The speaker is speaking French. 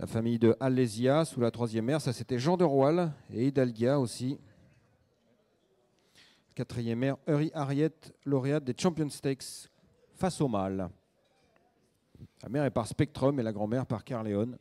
La famille de Alésia sous la troisième mère, ça c'était Jean de Roal et Hidalgia aussi. Quatrième mère, Uri Ariette, lauréate des Champion Stakes face au Mal. La mère est par Spectrum et la grand-mère par Carleon.